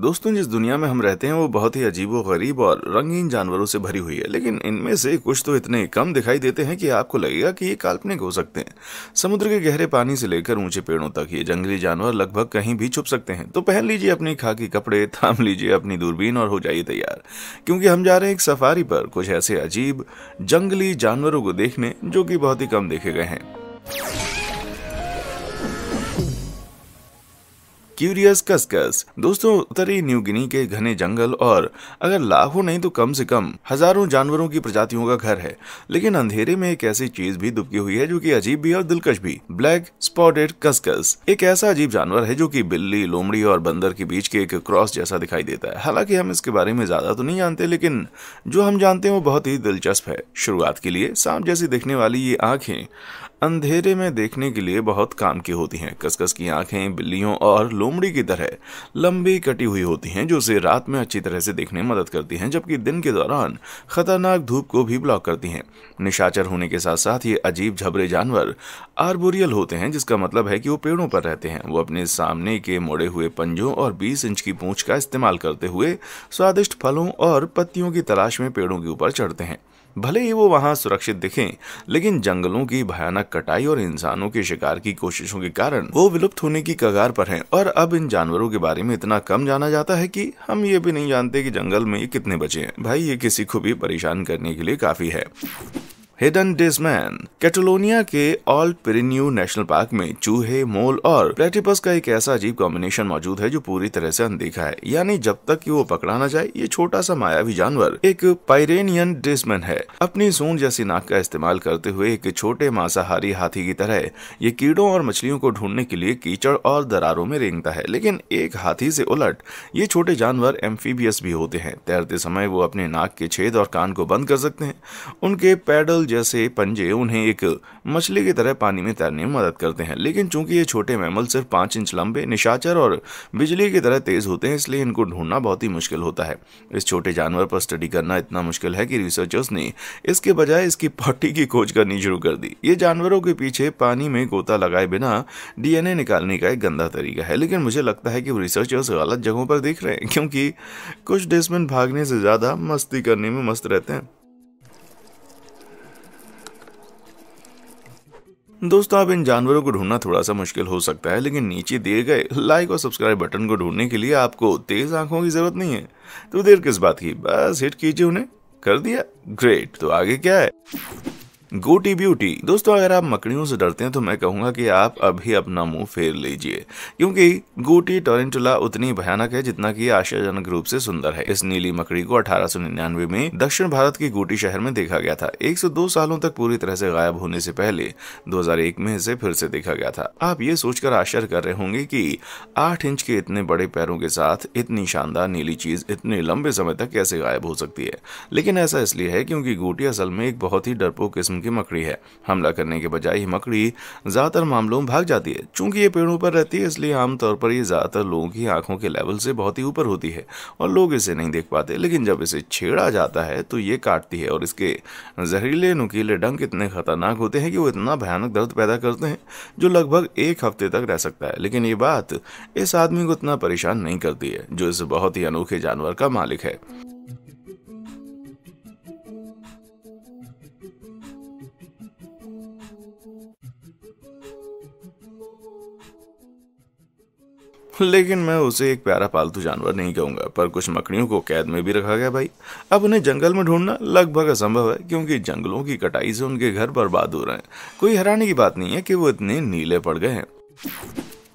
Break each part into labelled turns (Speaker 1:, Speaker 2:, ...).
Speaker 1: दोस्तों जिस दुनिया में हम रहते हैं वो बहुत ही अजीबो गरीब और रंगीन जानवरों से भरी हुई है लेकिन इनमें से कुछ तो इतने कम दिखाई देते हैं कि आपको लगेगा कि ये काल्पनिक हो सकते हैं समुद्र के गहरे पानी से लेकर ऊंचे पेड़ों तक ये जंगली जानवर लगभग कहीं भी छुप सकते हैं तो पहन लीजिए अपनी खाकी कपड़े थाम लीजिए अपनी दूरबीन और हो जाइए तैयार क्योंकि हम जा रहे हैं एक सफारी पर कुछ ऐसे अजीब जंगली जानवरों को देखने जो कि बहुत ही कम देखे गए हैं क्यूरियस कसकस दोस्तों उत्तरी न्यू गिनी के घने जंगल और अगर लाखों नहीं तो कम से कम हजारों जानवरों की प्रजातियों का घर है लेकिन अंधेरे में एक ऐसी चीज भी दुबकी हुई है जो की अजीब भी और दिलकश भी ब्लैक स्पॉटेड कसकस एक ऐसा अजीब जानवर है जो की बिल्ली लोमड़ी और बंदर के बीच के एक क्रॉस जैसा दिखाई देता है हालांकि हम इसके बारे में ज्यादा तो नहीं जानते लेकिन जो हम जानते हैं वो बहुत ही दिलचस्प है शुरुआत के लिए सांप जैसी दिखने वाली ये आंखें अंधेरे में देखने के लिए बहुत काम की होती हैं कसकस की आंखें बिल्लियों और लोमड़ी की तरह लंबी कटी हुई होती हैं जो उसे रात में अच्छी तरह से देखने में मदद करती हैं जबकि दिन के दौरान खतरनाक धूप को भी ब्लॉक करती हैं निशाचर होने के साथ साथ ये अजीब झबरे जानवर आर्बोरियल होते हैं जिसका मतलब है कि वो पेड़ों पर रहते हैं वो अपने सामने के मोड़े हुए पंजों और बीस इंच की पूछ का इस्तेमाल करते हुए स्वादिष्ट फलों और पत्तियों की तलाश में पेड़ों के ऊपर चढ़ते हैं भले ही वो वहाँ सुरक्षित दिखें लेकिन जंगलों की भयानक कटाई और इंसानों के शिकार की कोशिशों के कारण वो विलुप्त होने की कगार पर हैं और अब इन जानवरों के बारे में इतना कम जाना जाता है कि हम ये भी नहीं जानते कि जंगल में ये कितने बचे हैं भाई ये किसी को भी परेशान करने के लिए काफी है हिडन डिजमैन कैटोलोनिया के ऑल पेरिन्यू नेशनल पार्क में चूहे मोल और प्लेटिपस का एक ऐसा अजीब कॉम्बिनेशन मौजूद है जो पूरी तरह से अनदेखा है यानी जब तक कि वो पकड़ा ना जाए ये छोटा सा मायावी जानवर एक पायरेनियन डिजमैन है अपनी सूंड जैसी नाक का इस्तेमाल करते हुए एक छोटे मांसाहारी हाथी की तरह ये कीड़ों और मछलियों को ढूंढने के लिए कीचड़ और दरारों में रेंगता है लेकिन एक हाथी से उलट ये छोटे जानवर एम्फीबियस भी होते हैं तैरते समय वो अपने नाक के छेद और कान को बंद कर सकते हैं उनके पैडल जैसे पंजे उन्हें एक मछली की तरह पानी में तैरने में मदद करते हैं लेकिन चूंकि ये छोटे मैमल सिर्फ पाँच इंच लंबे निशाचर और बिजली की तरह तेज होते हैं इसलिए इनको ढूंढना बहुत ही मुश्किल होता है इस छोटे जानवर पर स्टडी करना इतना मुश्किल है कि रिसर्चर्स ने इसके बजाय इसकी पट्टी की खोज करनी शुरू कर दी ये जानवरों के पीछे पानी में गोता लगाए बिना डीएनए निकालने का एक गंदा तरीका है लेकिन मुझे लगता है कि रिसर्चर्स गलत जगहों पर देख रहे हैं क्योंकि कुछ डिस्मिन भागने से ज़्यादा मस्ती करने में मस्त रहते हैं दोस्तों आप इन जानवरों को ढूंढना थोड़ा सा मुश्किल हो सकता है लेकिन नीचे दिए गए लाइक और सब्सक्राइब बटन को ढूंढने के लिए आपको तेज आंखों की जरूरत नहीं है तो देर किस बात की बस हिट कीजिए उन्हें कर दिया ग्रेट तो आगे क्या है गोटी ब्यूटी दोस्तों अगर आप मकड़ियों से डरते हैं तो मैं कहूंगा कि आप अभी अपना मुंह फेर लीजिए क्योंकि गोटी टोरेंटुला उतनी भयानक है जितना कि आश्चर्यजनक रूप से सुंदर है इस नीली मकड़ी को अठारह में दक्षिण भारत के गोटी शहर में देखा गया था 102 सालों तक पूरी तरह से गायब होने से पहले 2001 में इसे फिर से देखा गया था आप ये सोचकर आश्चर्य कर रहे होंगे की आठ इंच के इतने बड़े पैरों के साथ इतनी शानदार नीली चीज इतने लंबे समय तक कैसे गायब हो सकती है लेकिन ऐसा इसलिए है क्योंकि गोटी असल में एक बहुत ही डरपोक किस्म की मकड़ी है हमला करने के बजाय मकड़ी ज़्यादातर मामलों में भाग जाती है चूंकि ये पेड़ों पर रहती है इसलिए आमतौर पर ये ज़्यादातर लोगों की आंखों के लेवल से बहुत ही ऊपर होती है और लोग इसे नहीं देख पाते लेकिन जब इसे छेड़ा जाता है तो ये काटती है और इसके जहरीले नुकीले डंक इतने खतरनाक होते हैं कि वो इतना भयानक दर्द पैदा करते हैं जो लगभग एक हफ्ते तक रह सकता है लेकिन ये बात इस आदमी को इतना परेशान नहीं करती है जो इस बहुत ही अनोखे जानवर का मालिक है लेकिन मैं उसे एक प्यारा पालतू जानवर नहीं कहूंगा पर कुछ मकड़ियों को कैद में भी रखा गया भाई अब उन्हें जंगल में ढूंढना लगभग असंभव है क्योंकि जंगलों की कटाई से उनके घर बर्बाद हो रहे हैं कोई हैरानी की बात नहीं है कि वो इतने नीले पड़ गए हैं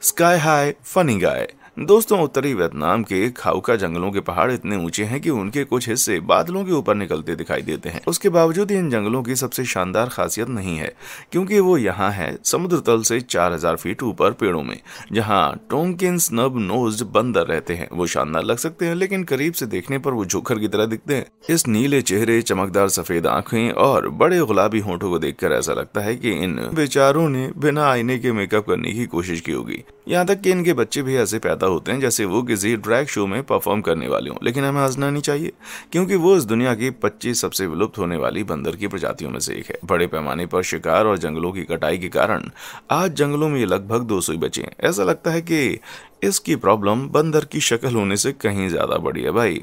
Speaker 1: स्काई हाई फनी गाय दोस्तों उत्तरी वियतनाम के खाउका जंगलों के पहाड़ इतने ऊंचे हैं कि उनके कुछ हिस्से बादलों के ऊपर निकलते दिखाई देते हैं उसके बावजूद इन जंगलों की सबसे शानदार खासियत नहीं है क्योंकि वो यहाँ है समुद्र तल से 4000 फीट ऊपर पेड़ों में जहाँ टोंकिन स्नब नोज बंदर रहते हैं वो शानदार लग सकते हैं लेकिन करीब से देखने पर वो झोखर की तरह दिखते हैं इस नीले चेहरे चमकदार सफेद आंखें और बड़े गुलाबी होठो को देखकर ऐसा लगता है कि इन बेचारों ने बिना आईने के मेकअप करने की कोशिश की होगी यहाँ तक कि इनके बच्चे भी ऐसे पैदा ज़्यादा होते हैं जैसे वो किसी ड्रैग शो में परफॉर्म करने वाले हों लेकिन हमें हंसना नहीं चाहिए क्योंकि वो इस दुनिया की पच्चीस सबसे विलुप्त होने वाली बंदर की प्रजातियों में से एक है बड़े पैमाने पर शिकार और जंगलों की कटाई के कारण आज जंगलों में लगभग दो सौ बचे हैं ऐसा लगता है कि इसकी प्रॉब्लम बंदर की शक्ल होने से कहीं ज़्यादा बड़ी है भाई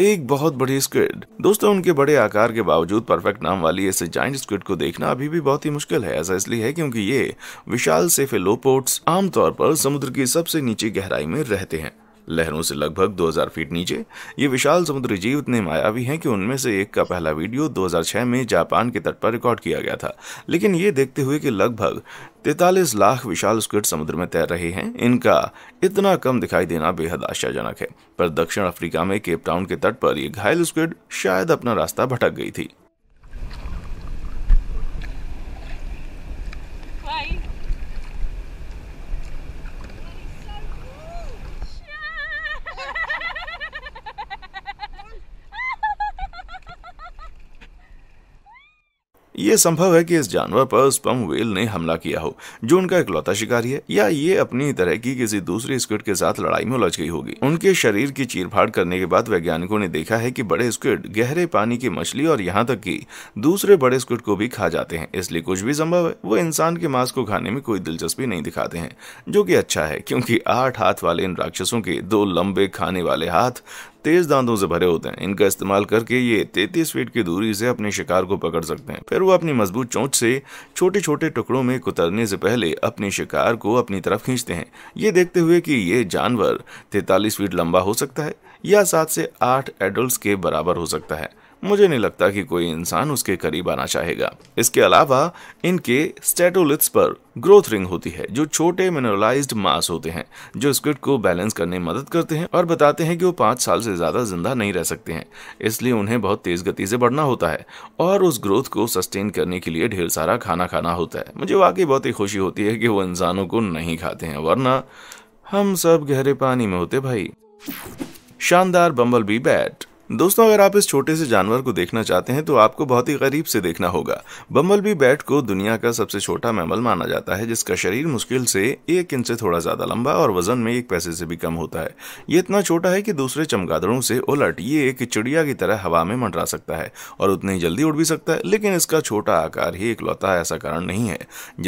Speaker 1: एक बहुत बड़ी स्क्विड दोस्तों उनके बड़े आकार के बावजूद परफेक्ट नाम वाली इस जाइंट स्क्विड को देखना अभी भी बहुत ही मुश्किल है ऐसा इसलिए है क्योंकि ये विशाल सेफेलोपोट्स आमतौर पर समुद्र की सबसे नीचे गहराई में रहते हैं लहरों से लगभग 2000 फीट नीचे ये विशाल समुद्री जीव इतने मायावी हैं कि उनमें से एक का पहला वीडियो 2006 में जापान के तट पर रिकॉर्ड किया गया था लेकिन ये देखते हुए कि लगभग तैतालीस लाख विशाल स्क्विड समुद्र में तैर रहे हैं इनका इतना कम दिखाई देना बेहद आश्चर्यजनक है पर दक्षिण अफ्रीका में केपटाउन के तट पर ये घायल स्क्विड शायद अपना रास्ता भटक गई थी ये संभव है कि इस जानवर पर स्पम वेल ने हमला किया हो जो उनका इकलौता शिकारी है या ये अपनी तरह की किसी दूसरे स्क्विड के साथ लड़ाई में उलझ गई होगी उनके शरीर की चीरफाड़ करने के बाद वैज्ञानिकों ने देखा है कि बड़े स्क्विड गहरे पानी की मछली और यहाँ तक कि दूसरे बड़े स्क्विड को भी खा जाते हैं इसलिए कुछ भी संभव है वो इंसान के मांस को खाने में कोई दिलचस्पी नहीं दिखाते हैं जो की अच्छा है क्योंकि आठ हाथ वाले इन राक्षसों के दो लंबे खाने वाले हाथ तेज दांतों से भरे होते हैं इनका इस्तेमाल करके ये तैतीस फीट की दूरी से अपने शिकार को पकड़ सकते हैं फिर वो अपनी मजबूत चोंच से छोटे छोटे टुकड़ों में कुतरने से पहले अपने शिकार को अपनी तरफ खींचते हैं ये देखते हुए कि ये जानवर तैतालीस फीट लंबा हो सकता है या सात से आठ एडल्ट के बराबर हो सकता है मुझे नहीं लगता कि कोई इंसान उसके करीब आना चाहेगा इसके अलावा इनके स्टेटोलिथ्स पर ग्रोथ रिंग होती है जो छोटे मिनरलाइज्ड मास होते हैं जो स्क्विड को बैलेंस करने में मदद करते हैं और बताते हैं कि वो पाँच साल से ज़्यादा जिंदा नहीं रह सकते हैं इसलिए उन्हें बहुत तेज़ गति से बढ़ना होता है और उस ग्रोथ को सस्टेन करने के लिए ढेर सारा खाना खाना होता है मुझे वाकई बहुत ही खुशी होती है कि वो इंसानों को नहीं खाते हैं वरना हम सब गहरे पानी में होते भाई शानदार बम्बल बी बैट दोस्तों अगर आप इस छोटे से जानवर को देखना चाहते हैं तो आपको बहुत ही करीब से देखना होगा बम्बल बी बैट को दुनिया का सबसे छोटा मैमल माना जाता है जिसका शरीर मुश्किल से एक इंच से थोड़ा ज्यादा लंबा और वजन में एक पैसे से भी कम होता है ये इतना छोटा है कि दूसरे चमगादड़ों से उलट ये एक चिड़िया की तरह हवा में मंडरा सकता है और उतने ही जल्दी उड़ भी सकता है लेकिन इसका छोटा आकार ही इकलौता ऐसा कारण नहीं है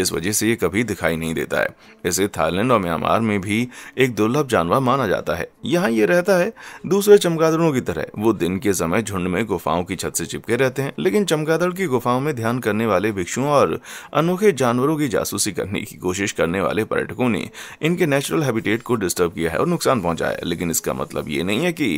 Speaker 1: जिस वजह से ये कभी दिखाई नहीं देता है इसे थाईलैंड और म्यांमार में भी एक दुर्लभ जानवर माना जाता है यहाँ ये रहता है दूसरे चमगादड़ों की तरह वो दिन के समय झुंड में गुफाओं की छत से चिपके रहते हैं लेकिन चमगादड़ की गुफाओं में ध्यान करने वाले भिक्षुओं और अनोखे जानवरों की जासूसी करने की कोशिश करने वाले पर्यटकों ने इनके नेचुरल हैबिटेट को डिस्टर्ब किया है और नुकसान पहुंचाया है लेकिन इसका मतलब ये नहीं है कि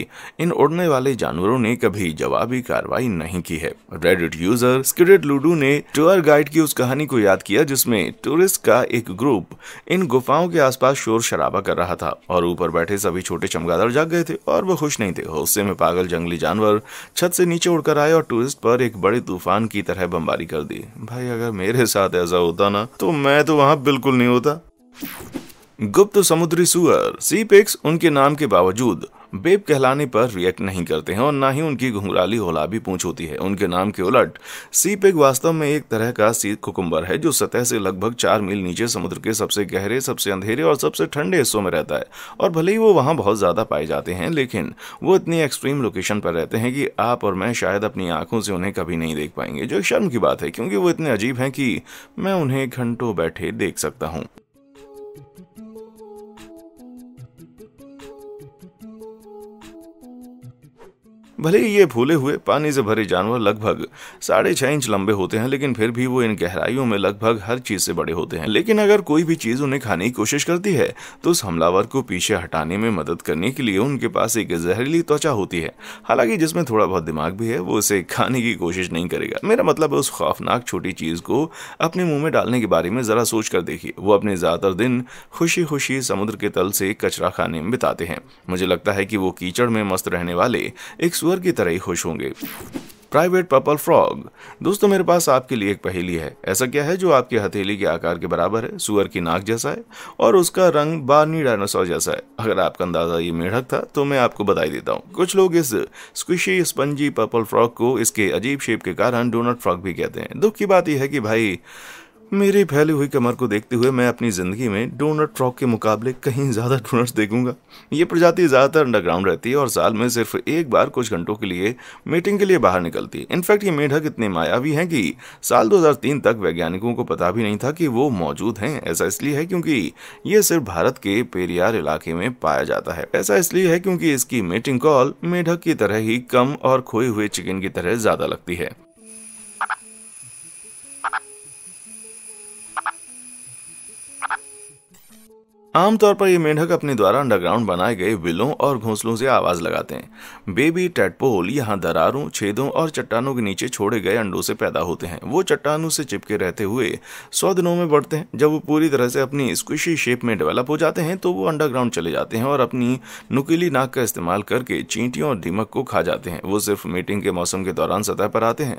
Speaker 1: इन उड़ने वाले जानवरों ने कभी जवाबी कार्रवाई नहीं की है रेडिट यूजर स्क्रेड लूडू ने टूर गाइड की उस कहानी को याद किया जिसमें टूरिस्ट का एक ग्रुप इन गुफाओं के आसपास शोर शराबा कर रहा था और ऊपर बैठे सभी छोटे चमगादड़ जाग गए थे और वो खुश नहीं थे गुस्से में पागल जंग जंगली जानवर छत से नीचे उड़कर आए और टूरिस्ट पर एक बड़े तूफान की तरह बमबारी कर दी भाई अगर मेरे साथ ऐसा होता ना तो मैं तो वहां बिल्कुल नहीं होता गुप्त समुद्री सुअर सी पिक्स उनके नाम के बावजूद बेब कहलाने पर रिएक्ट नहीं करते हैं और ना ही उनकी घुंघराली होलाबी पूछ होती है उनके नाम के उलट सी पेग वास्तव में एक तरह का सी कुकुम्बर है जो सतह से लगभग चार मील नीचे समुद्र के सबसे गहरे सबसे अंधेरे और सबसे ठंडे हिस्सों में रहता है और भले ही वो वहाँ बहुत ज़्यादा पाए जाते हैं लेकिन वो इतनी एक्सट्रीम लोकेशन पर रहते हैं कि आप और मैं शायद अपनी आंखों से उन्हें कभी नहीं देख पाएंगे जो एक शर्म की बात है क्योंकि वो इतने अजीब हैं कि मैं उन्हें घंटों बैठे देख सकता हूँ भले ही ये फूले हुए पानी से भरे जानवर लगभग साढ़े छः इंच लंबे होते हैं लेकिन फिर भी वो इन गहराइयों में लगभग हर चीज से बड़े होते हैं लेकिन अगर कोई भी चीज उन्हें खाने की कोशिश करती है तो उस हमलावर को पीछे हटाने में मदद करने के लिए उनके पास एक जहरीली त्वचा होती है हालांकि जिसमें थोड़ा बहुत दिमाग भी है वो इसे खाने की कोशिश नहीं करेगा मेरा मतलब है उस खौफनाक छोटी चीज को अपने मुंह में डालने के बारे में जरा सोच कर देखिए वो अपने ज्यादातर दिन खुशी खुशी समुद्र के तल से कचरा खाने में बिताते हैं मुझे लगता है कि वो कीचड़ में मस्त रहने वाले एक सुअर की तरह ही खुश होंगे प्राइवेट पर्पल फ्रॉग दोस्तों मेरे पास आपके लिए एक पहेली है ऐसा क्या है जो आपकी हथेली के आकार के बराबर है सुअर की नाक जैसा है और उसका रंग बार्नी डायनासोर जैसा है अगर आपका अंदाजा ये मेढक था तो मैं आपको बताई देता हूँ कुछ लोग इस स्क्विशी स्पंजी पर्पल फ्रॉग को इसके अजीब शेप के कारण डोनट फ्रॉग भी कहते हैं दुख की बात यह है कि भाई मेरी फैली हुई कमर को देखते हुए मैं अपनी ज़िंदगी में डोनट ट्रॉक के मुकाबले कहीं ज़्यादा डोनट्स देखूंगा ये प्रजाति ज़्यादातर अंडरग्राउंड रहती है और साल में सिर्फ एक बार कुछ घंटों के लिए मीटिंग के लिए बाहर निकलती है इनफैक्ट ये मेढक इतने मायावी हैं कि साल 2003 तक वैज्ञानिकों को पता भी नहीं था कि वो मौजूद हैं ऐसा इसलिए है क्योंकि ये सिर्फ भारत के पेरियार इलाके में पाया जाता है ऐसा इसलिए है क्योंकि इसकी मीटिंग कॉल मेढक की तरह ही कम और खोए हुए चिकन की तरह ज़्यादा लगती है आमतौर पर ये मेंढक अपने द्वारा अंडरग्राउंड बनाए गए विलों और घोंसलों से आवाज लगाते हैं बेबी टेटपोल यहाँ दरारों छेदों और चट्टानों के नीचे छोड़े गए अंडों से पैदा होते हैं वो चट्टानों से चिपके रहते हुए सौ दिनों में बढ़ते हैं जब वो पूरी तरह से अपनी स्क्विशी शेप में डेवलप हो जाते हैं तो वो अंडरग्राउंड चले जाते हैं और अपनी नुकीली नाक का इस्तेमाल करके चींटियों और दीमक को खा जाते हैं वो सिर्फ मीटिंग के मौसम के दौरान सतह पर आते हैं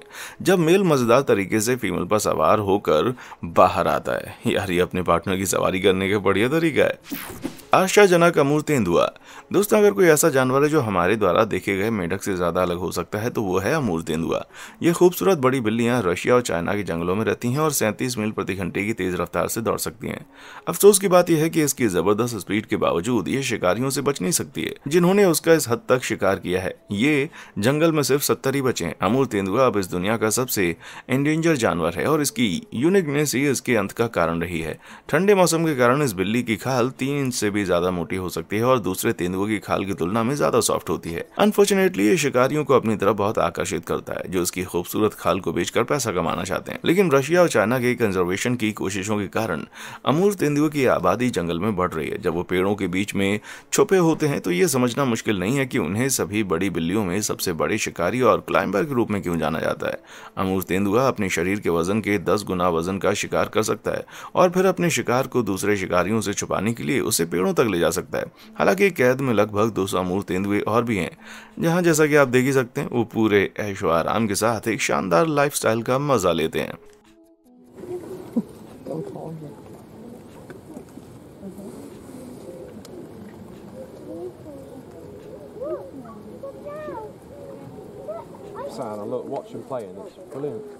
Speaker 1: जब मेल मजेदार तरीके से फीमेल पर सवार होकर बाहर आता है यार ये अपने पार्टनर की सवारी करने के बढ़िया तरीके गए आशाजनक अमूर तेंदुआ दोस्तों अगर कोई ऐसा जानवर है जो हमारे द्वारा देखे गए मेढक से ज़्यादा अलग हो सकता है तो वो है अमूर तेंदुआ ये खूबसूरत बड़ी बिल्लियाँ रशिया और चाइना के जंगलों में रहती हैं और 37 मील प्रति घंटे की तेज़ रफ्तार से दौड़ सकती हैं अफसोस की बात यह है कि इसकी ज़बरदस्त स्पीड के बावजूद ये शिकारियों से बच नहीं सकती है जिन्होंने उसका इस हद तक शिकार किया है ये जंगल में सिर्फ सत्तर ही बचे अमूर तेंदुआ अब इस दुनिया का सबसे इंडेंजर जानवर है और इसकी यूनिकनेस ही इसके अंत का कारण रही है ठंडे मौसम के कारण इस बिल्ली की खास खाल तीन इंच से भी ज्यादा मोटी हो सकती है और दूसरे तेंदुओं की खाल की तुलना में ज्यादा सॉफ्ट होती है अनफॉर्चुनेटली ये शिकारियों को अपनी तरफ बहुत आकर्षित करता है जो उसकी खूबसूरत खाल को बेचकर पैसा कमाना चाहते हैं लेकिन रशिया और चाइना के कंजर्वेशन की कोशिशों के कारण अमूर तेंदुओं की आबादी जंगल में बढ़ रही है जब वो पेड़ों के बीच में छुपे होते हैं तो ये समझना मुश्किल नहीं है कि उन्हें सभी बड़ी बिल्लियों में सबसे बड़े शिकारी और क्लाइंबर के रूप में क्यों जाना जाता है अमूर तेंदुआ अपने शरीर के वजन के दस गुना वजन का शिकार कर सकता है और फिर अपने शिकार को दूसरे शिकारियों से छुपाने पाने के लिए उसे पेड़ों तक ले जा सकता है हालांकि कैद में लगभग दो सौ अमूर तेंदुए और भी हैं जहां जैसा कि आप देख ही सकते हैं वो पूरे ऐशो आराम के साथ एक शानदार लाइफ का मजा लेते हैं Sana, look, watch them playing, it's brilliant.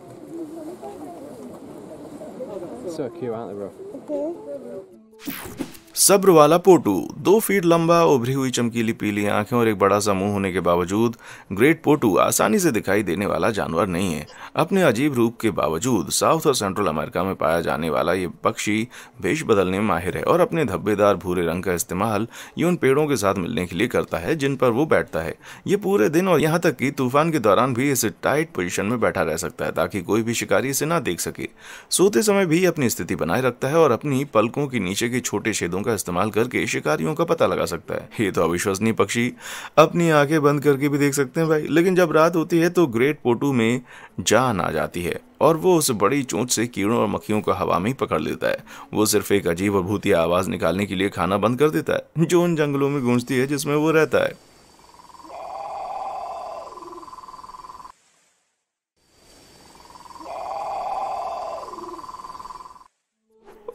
Speaker 1: So cute, aren't they, bro? Okay. you सब्र वाला पोटू दो फीट लंबा उभरी हुई चमकीली पीली आंखें और एक बड़ा सा मुंह होने के बावजूद ग्रेट पोटू आसानी से दिखाई देने वाला जानवर नहीं है अपने अजीब रूप के बावजूद साउथ और सेंट्रल अमेरिका में पाया जाने वाला ये पक्षी भेष बदलने में माहिर है और अपने धब्बेदार भूरे रंग का इस्तेमाल ये उन पेड़ों के साथ मिलने के लिए करता है जिन पर वो बैठता है ये पूरे दिन और यहाँ तक कि तूफान के दौरान भी इसे टाइट पोजिशन में बैठा रह सकता है ताकि कोई भी शिकारी इसे ना देख सके सोते समय भी अपनी स्थिति बनाए रखता है और अपनी पलकों के नीचे के छोटे छेदों दांतों का इस्तेमाल करके शिकारियों का पता लगा सकता है ये तो अविश्वसनीय पक्षी अपनी आंखें बंद करके भी देख सकते हैं भाई लेकिन जब रात होती है तो ग्रेट पोटू में जान आ जाती है और वो उस बड़ी चोंच से कीड़ों और मक्खियों को हवा में ही पकड़ लेता है वो सिर्फ एक अजीब और भूतिया आवाज़ निकालने के लिए खाना बंद कर देता है जो उन जंगलों में गूंजती है जिसमें वो रहता है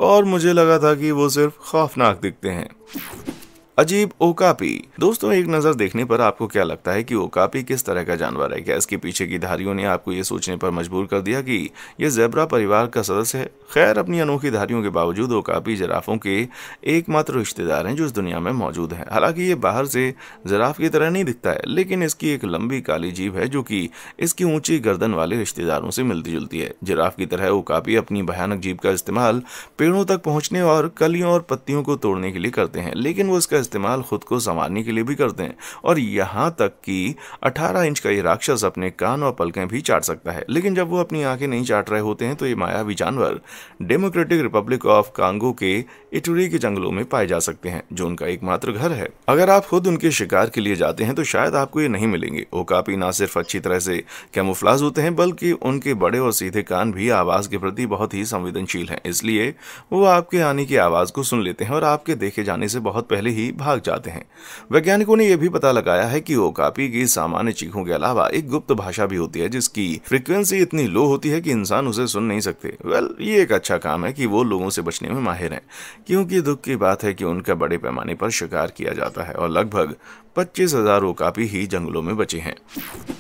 Speaker 1: और मुझे लगा था कि वो सिर्फ खौफनाक दिखते हैं अजीब ओकापी दोस्तों एक नजर देखने पर आपको क्या लगता है कि ओकापी किस तरह का जानवर है क्या इसके पीछे की धारियों ने आपको ये सोचने पर मजबूर कर दिया कि यह जेबरा परिवार का सदस्य है खैर अपनी अनोखी धारियों के बावजूद ओकापी जराफों के एकमात्र रिश्तेदार हैं जो इस दुनिया में मौजूद हैं हालांकि ये बाहर से जराफ की तरह नहीं दिखता है लेकिन इसकी एक लंबी काली जीव है जो की इसकी ऊंची गर्दन वाले रिश्तेदारों से मिलती जुलती है जिराफ की तरह ओकापी अपनी भयानक जीभ का इस्तेमाल पेड़ों तक पहुंचने और कलियों और पत्तियों को तोड़ने के लिए करते हैं लेकिन वो इसका इस्तेमाल खुद को संवारने के लिए भी करते हैं और यहाँ तक कि 18 इंच का ये राक्षस अपने कान और पलकें भी चाट सकता है लेकिन जब वो अपनी आंखें नहीं चाट रहे होते हैं तो ये मायावी जानवर डेमोक्रेटिक रिपब्लिक ऑफ कांगो के इटुरी के जंगलों में पाए जा सकते हैं जो उनका एकमात्र घर है अगर आप खुद उनके शिकार के लिए जाते हैं तो शायद आपको ये नहीं मिलेंगे ओकापी ना सिर्फ अच्छी तरह से कैमोफ्लाज होते हैं बल्कि उनके बड़े और सीधे कान भी आवाज के प्रति बहुत ही संवेदनशील हैं इसलिए वो आपके आने की आवाज को सुन लेते हैं और आपके देखे जाने से बहुत पहले ही भाग जाते हैं वैज्ञानिकों ने यह भी पता लगाया है कि ओकापी की सामान्य चीखों के अलावा एक गुप्त भाषा भी होती है जिसकी फ्रिक्वेंसी इतनी लो होती है कि इंसान उसे सुन नहीं सकते वेल ये एक अच्छा काम है कि वो लोगों से बचने में माहिर हैं क्योंकि दुख की बात है कि उनका बड़े पैमाने पर शिकार किया जाता है और लगभग पच्चीस हजार ओकापी ही जंगलों में बचे हैं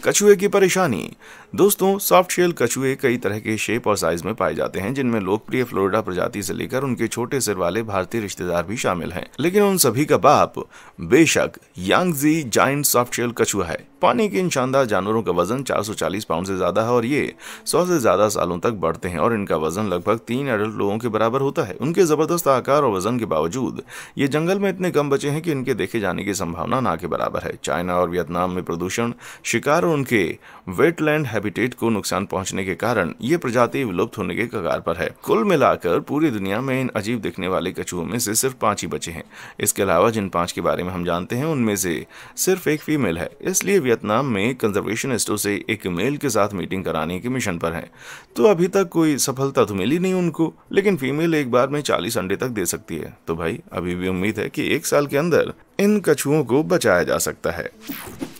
Speaker 1: कछुए की परेशानी दोस्तों सॉफ्ट शेल कछुए कई तरह के शेप और साइज में पाए जाते हैं जिनमें लोकप्रिय फ्लोरिडा प्रजाति से लेकर उनके छोटे सिर वाले भारतीय रिश्तेदार भी शामिल हैं लेकिन उन सभी का बाप बेशक यांगजी जाइंट सॉफ्टशेल कछुआ है पानी के इन शानदार जानवरों का वजन 440 पाउंड से ज्यादा है और ये 100 से ज्यादा सालों तक बढ़ते हैं और इनका वजन लगभग तीन अडल्ट लोगों के बराबर होता है उनके जबरदस्त आकार और वजन के बावजूद ये जंगल में इतने कम बचे हैं कि इनके देखे जाने की संभावना ना के बराबर है चाइना और वियतनाम में प्रदूषण शिकार और उनके वेटलैंड हैबिटेट को नुकसान पहुंचने के कारण ये प्रजाति विलुप्त होने के कगार पर है कुल मिलाकर पूरी दुनिया में इन अजीब दिखने वाले कछुओं में से सिर्फ पांच ही बचे हैं इसके अलावा जिन पांच के बारे में हम जानते हैं उनमें से सिर्फ एक फीमेल है इसलिए वियतनाम में कंजर्वेशनिस्टों से एक मेल के साथ मीटिंग कराने के मिशन पर हैं तो अभी तक कोई सफलता तो मिली नहीं उनको लेकिन फीमेल एक बार में चालीस अंडे तक दे सकती है तो भाई अभी भी उम्मीद है कि एक साल के अंदर इन कछुओं को बचाया जा सकता है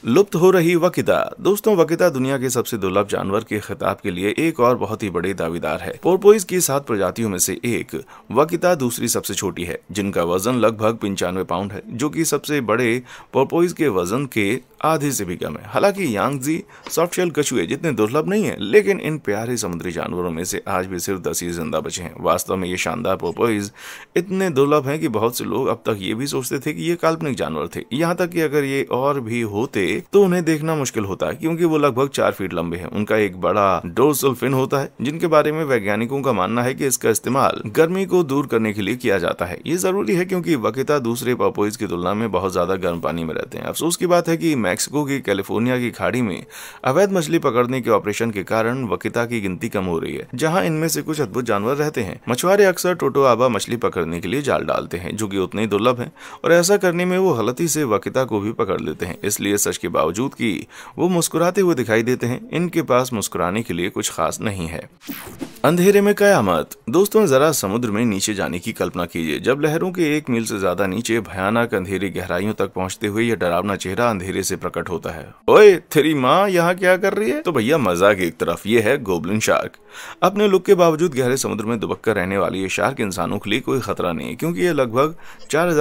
Speaker 1: लुप्त हो रही वकीदा दोस्तों वकीदा दुनिया के सबसे दुर्लभ जानवर के खिताब के लिए एक और बहुत ही बड़े दावेदार है पोर्पोइज की सात प्रजातियों में से एक वकीदा दूसरी सबसे छोटी है जिनका वजन लगभग पंचानवे पाउंड है जो कि सबसे बड़े पोर्पोइज के वजन के आधे से भी कम है हालांकि यांगजी सॉफ्टशेल कछुए जितने दुर्लभ नहीं है लेकिन इन प्यारे समुद्री जानवरों में से आज भी सिर्फ दस ही जिंदा बचे हैं वास्तव में ये शानदार पोर्पोइज इतने दुर्लभ हैं कि बहुत से लोग अब तक ये भी सोचते थे कि ये काल्पनिक काल्पनिक जानवर थे यहाँ तक कि अगर ये और भी होते तो उन्हें देखना मुश्किल होता क्योंकि वो लगभग चार फीट लंबे हैं उनका एक बड़ा डोरसल फिन होता है जिनके बारे में वैज्ञानिकों का मानना है कि इसका इस्तेमाल गर्मी को दूर करने के लिए किया जाता है ये जरूरी है क्योंकि वकीता दूसरे पपोइज की तुलना में बहुत ज्यादा गर्म पानी में रहते हैं अफसोस की बात है की मैक्सिको की कैलिफोर्निया की खाड़ी में अवैध मछली पकड़ने के ऑपरेशन के कारण वकीता की गिनती कम हो रही है जहाँ इनमें से कुछ अद्भुत जानवर रहते हैं मछुआरे अक्सर टोटो आबा मछली पकड़ने के लिए जाल डालते हैं जो की उतने दुर्लभ है और ऐसा करने में में वो गलती से वकिता को भी पकड़ लेते हैं इसलिए सच के बावजूद कि वो मुस्कुराते हुए दिखाई देते हैं इनके पास मुस्कुराने के लिए कुछ खास नहीं है अंधेरे में कयामत दोस्तों जरा समुद्र में नीचे जाने की कल्पना कीजिए जब लहरों के एक मील से ज्यादा नीचे भयानक अंधेरी गहराइयों तक पहुंचते हुए यह डरावना चेहरा अंधेरे से प्रकट होता है ओए थेरी माँ यहाँ क्या कर रही है तो भैया मजाक एक तरफ ये है गोबलिन शार्क अपने लुक के बावजूद गहरे समुद्र में दुबक कर रहने वाली ये शार्क इंसानों के लिए कोई खतरा नहीं है क्योंकि ये लगभग चार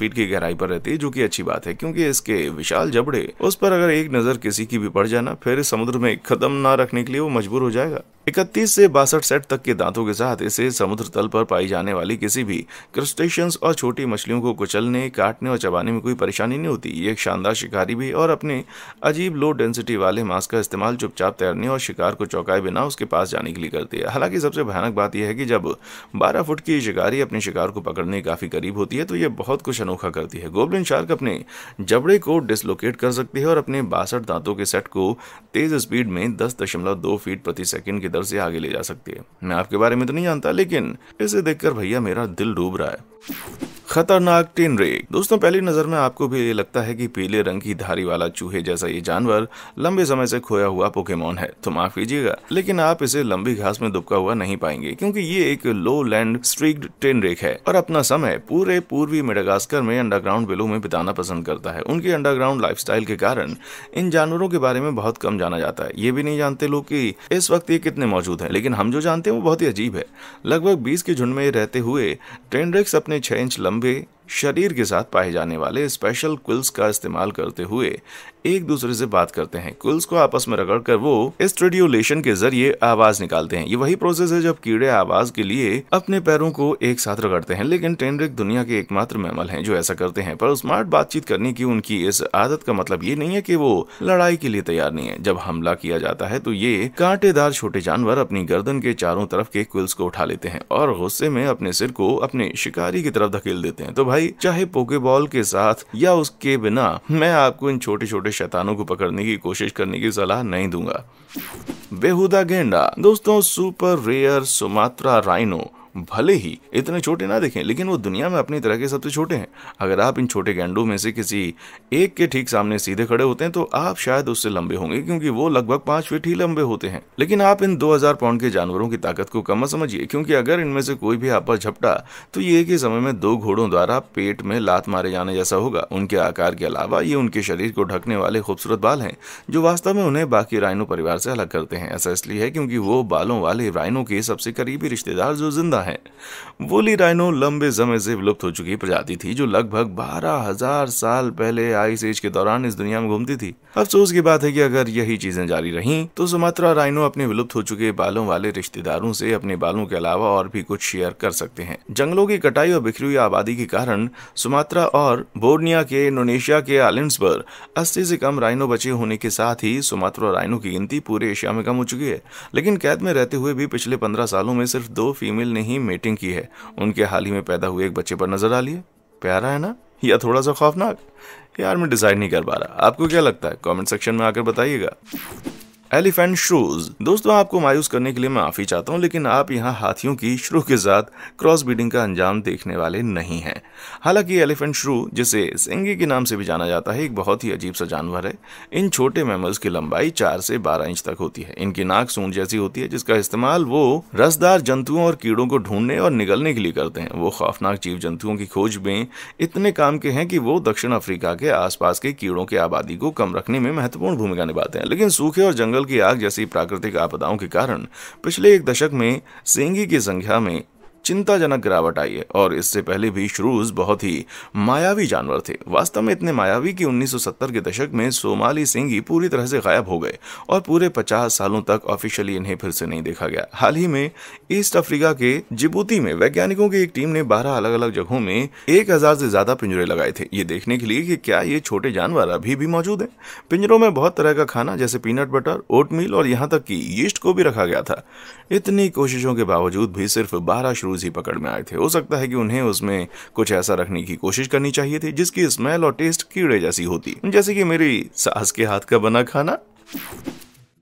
Speaker 1: फीट की गहराई पर रहती है जो की अच्छी बात है क्योंकि इसके विशाल जबड़े उस पर अगर एक नजर किसी की भी पड़ जाना फिर समुद्र में कदम ना रखने के लिए वो मजबूर हो जाएगा इकतीस से बासठ सेट तक के दांतों के साथ इसे समुद्र तल पर पाई जाने वाली किसी भी क्रिस्टेशन और छोटी मछलियों को कुचलने काटने और चबाने में कोई परेशानी नहीं होती ये एक शानदार शिकारी भी और अपने अजीब लो डेंसिटी वाले मांस का इस्तेमाल चुपचाप तैरने और शिकार को चौकाए बिना उसके पास जाने के लिए करती है हालांकि सबसे भयानक बात यह है कि जब बारह फुट की शिकारी अपने शिकार को पकड़ने काफ़ी करीब होती है तो यह बहुत कुछ अनोखा करती है गोबलिन शार्क अपने जबड़े को डिसलोकेट कर सकती है और अपने बासठ दांतों के सेट को तेज स्पीड में दस दशमलव दो फीट प्रति सेकेंड की दर बेहतर से आगे ले जा सकती है मैं आपके बारे में तो नहीं जानता लेकिन इसे देखकर भैया मेरा दिल डूब रहा है खतरनाक टिन रेक दोस्तों पहली नजर में आपको भी ये लगता है कि पीले रंग की धारी वाला चूहे जैसा ये जानवर लंबे समय से खोया हुआ पोकेमोन है तो माफ कीजिएगा लेकिन आप इसे लंबी घास में दुबका हुआ नहीं पाएंगे क्योंकि ये एक lowland streaked tenrec है और अपना समय पूरे पूर्वी मेडागास्कर में अंडरग्राउंड बिलो में बिताना पसंद करता है उनके अंडरग्राउंड लाइफ के कारण इन जानवरों के बारे में बहुत कम जाना जाता है ये भी नहीं जानते लोग की इस वक्त ये कितने कितने मौजूद हैं लेकिन हम जो जानते हैं वो बहुत ही अजीब है लगभग बीस के झुंड में रहते हुए ट्रेनरेक्स अपने छः इंच लंबे शरीर के साथ पाए जाने वाले स्पेशल क्विल्स का इस्तेमाल करते हुए एक दूसरे से बात करते हैं क्विल्स को आपस में रगड़ कर वो स्ट्रेड्यूलेशन के जरिए आवाज निकालते हैं ये वही प्रोसेस है जब कीड़े आवाज के लिए अपने पैरों को एक साथ रगड़ते हैं लेकिन टेंड्रिक दुनिया के एकमात्र मैमल हैं जो ऐसा करते हैं पर स्मार्ट बातचीत करने की उनकी इस आदत का मतलब ये नहीं है कि वो लड़ाई के लिए तैयार नहीं है जब हमला किया जाता है तो ये कांटेदार छोटे जानवर अपनी गर्दन के चारों तरफ के क्विल्स को उठा लेते हैं और गुस्से में अपने सिर को अपने शिकारी की तरफ धकेल देते हैं तो भाई भाई चाहे पोकेबॉल के साथ या उसके बिना मैं आपको इन छोटे छोटे शैतानों को पकड़ने की कोशिश करने की सलाह नहीं दूंगा बेहुदा गेंडा दोस्तों सुपर रेयर सुमात्रा राइनो भले ही इतने छोटे ना दिखें लेकिन वो दुनिया में अपनी तरह के सबसे तो छोटे हैं अगर आप इन छोटे गेंडों में से किसी एक के ठीक सामने सीधे खड़े होते हैं तो आप शायद उससे लंबे होंगे क्योंकि वो लगभग पांच फीट ही लंबे होते हैं लेकिन आप इन 2000 पाउंड के जानवरों की ताकत को कम समझिए क्योंकि अगर इनमें से कोई भी आप पर झपटा तो ये एक ही समय में दो घोड़ों द्वारा पेट में लात मारे जाने जैसा होगा उनके आकार के अलावा ये उनके शरीर को ढकने वाले खूबसूरत बाल हैं जो वास्तव में उन्हें बाकी राइनो परिवार से अलग करते हैं ऐसा इसलिए है क्योंकि वो बालों वाले राइनो के सबसे करीबी रिश्तेदार जो जिंदा हिस्सा हैं वोली राइनो लंबे समय से विलुप्त हो चुकी प्रजाति थी जो लगभग बारह हजार साल पहले आइस एज के दौरान इस दुनिया में घूमती थी अफसोस की बात है कि अगर यही चीजें जारी रहीं तो सुमात्रा राइनो अपने विलुप्त हो चुके बालों वाले रिश्तेदारों से अपने बालों के अलावा और भी कुछ शेयर कर सकते हैं जंगलों की कटाई और बिखरी हुई आबादी के कारण सुमात्रा और बोर्निया के इंडोनेशिया के आइलैंड्स पर अस्सी से कम राइनो बचे होने के साथ ही सुमात्रा राइनो की गिनती पूरे एशिया में कम हो चुकी है लेकिन कैद में रहते हुए भी पिछले पंद्रह सालों में सिर्फ दो फीमेल ने ही मीटिंग की है उनके हाल ही में पैदा हुए एक बच्चे पर नजर आ लिए प्यारा है ना या थोड़ा सा खौफनाक यार मैं डिसाइड नहीं कर पा रहा आपको क्या लगता है कमेंट सेक्शन में आकर बताइएगा एलिफेंट शूज दोस्तों आपको मायूस करने के लिए माफी चाहता हूँ लेकिन आप यहाँ हाथियों की शुरू के साथ क्रॉस ब्रीडिंग का अंजाम देखने वाले नहीं हैं हालांकि एलिफेंट श्रू जिसे सिंगी के नाम से भी जाना जाता है एक बहुत ही अजीब सा जानवर है इन छोटे मैमल्स की लंबाई चार से बारह इंच तक होती है इनकी नाक सूंड जैसी होती है जिसका इस्तेमाल वो रसदार जंतुओं और कीड़ों को ढूंढने और निगलने के लिए करते हैं वो खौफनाक जीव जंतुओं की खोज में इतने काम के हैं कि वो दक्षिण अफ्रीका के आसपास के कीड़ों की आबादी को कम रखने में महत्वपूर्ण भूमिका निभाते हैं लेकिन सूखे और जंगल जंगल की आग जैसी प्राकृतिक आपदाओं के कारण पिछले एक दशक में सेंगी की संख्या में चिंताजनक गिरावट आई है और इससे पहले भी श्रूज बहुत ही मायावी जानवर थे वास्तव में इतने मायावी कि 1970 के दशक में सोमाली सिंगी पूरी तरह से गायब हो गए और पूरे 50 सालों तक ऑफिशियली इन्हें फिर से नहीं देखा गया हाल ही में ईस्ट अफ्रीका के जिबूती में वैज्ञानिकों की एक टीम ने बारह अलग अलग जगहों में एक से ज्यादा पिंजरे लगाए थे ये देखने के लिए कि क्या ये छोटे जानवर अभी भी मौजूद है पिंजरों में बहुत तरह का खाना जैसे पीनट बटर ओटमील और यहाँ तक की यीस्ट को भी रखा गया था इतनी कोशिशों के बावजूद भी सिर्फ बारह श्रूज उसी पकड़ में आए थे हो सकता है कि उन्हें उसमें कुछ ऐसा रखने की कोशिश करनी चाहिए थी जिसकी स्मेल और टेस्ट कीड़े जैसी होती जैसे कि मेरी सास के हाथ का बना खाना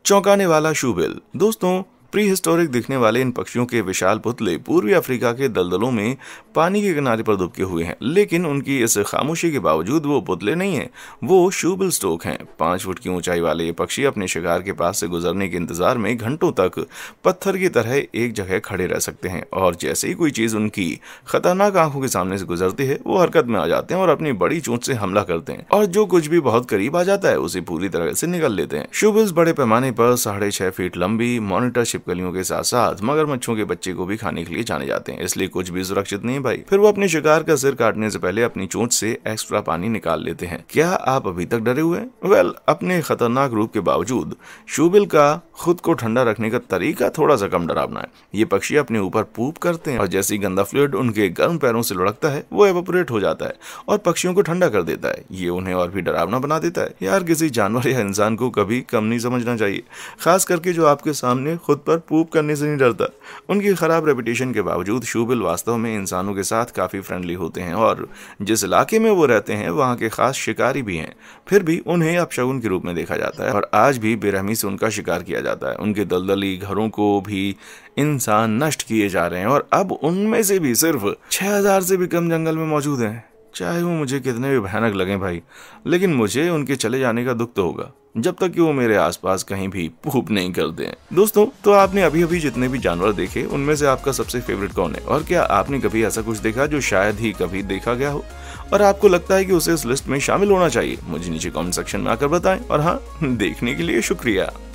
Speaker 1: चौंकाने वाला शुबिल दोस्तों प्री हिस्टोरिक दिखने वाले इन पक्षियों के विशाल पुतले पूर्वी अफ्रीका के दलदलों में पानी के किनारे पर दुबके हुए हैं लेकिन उनकी इस खामोशी के बावजूद वो पुतले नहीं हैं वो शूबल स्टोक हैं पांच फुट की ऊंचाई वाले ये पक्षी अपने शिकार के पास से गुजरने के इंतजार में घंटों तक पत्थर की तरह एक जगह खड़े रह सकते हैं और जैसे ही कोई चीज़ उनकी खतरनाक आंखों के सामने से गुजरती है वो हरकत में आ जाते हैं और अपनी बड़ी चोट से हमला करते हैं और जो कुछ भी बहुत करीब आ जाता है उसे पूरी तरह से निकल लेते हैं शूबल्स बड़े पैमाने पर साढ़े फीट लंबी मॉनिटरशिप छिपकलियों के साथ साथ मगरमच्छों के बच्चे को भी खाने के लिए जाने जाते हैं इसलिए कुछ भी सुरक्षित नहीं भाई फिर वो अपने शिकार का सिर काटने से पहले अपनी चोट से एक्स्ट्रा पानी निकाल लेते हैं क्या आप अभी तक डरे हुए वेल अपने खतरनाक रूप के बावजूद शुबिल का खुद को ठंडा रखने का तरीका थोड़ा सा कम डरावना है ये पक्षी अपने ऊपर पूप करते हैं और जैसे ही गंदा फ्लूड उनके गर्म पैरों से लुढ़कता है वो एवोपरेट हो जाता है और पक्षियों को ठंडा कर देता है ये उन्हें और भी डरावना बना देता है यार किसी जानवर या इंसान को कभी कम नहीं समझना चाहिए खास करके जो आपके सामने खुद पर पूप करने से नहीं डरता उनकी ख़राब रेपुटेशन के बावजूद शूबिल वास्तव में इंसानों के साथ काफ़ी फ्रेंडली होते हैं और जिस इलाके में वो रहते हैं वहाँ के ख़ास शिकारी भी हैं फिर भी उन्हें अपशगुन के रूप में देखा जाता है और आज भी बेरहमी से उनका शिकार किया जाता है उनके दलदली घरों को भी इंसान नष्ट किए जा रहे हैं और अब उनमें से भी सिर्फ छः से भी कम जंगल में मौजूद हैं चाहे वो मुझे कितने भी भयानक लगें भाई लेकिन मुझे उनके चले जाने का दुख तो होगा जब तक कि वो मेरे आसपास कहीं भी पूप नहीं कर दें दोस्तों तो आपने अभी अभी जितने भी जानवर देखे उनमें से आपका सबसे फेवरेट कौन है और क्या आपने कभी ऐसा कुछ देखा जो शायद ही कभी देखा गया हो और आपको लगता है कि उसे इस लिस्ट में शामिल होना चाहिए मुझे नीचे कमेंट सेक्शन में आकर बताएं और हाँ देखने के लिए शुक्रिया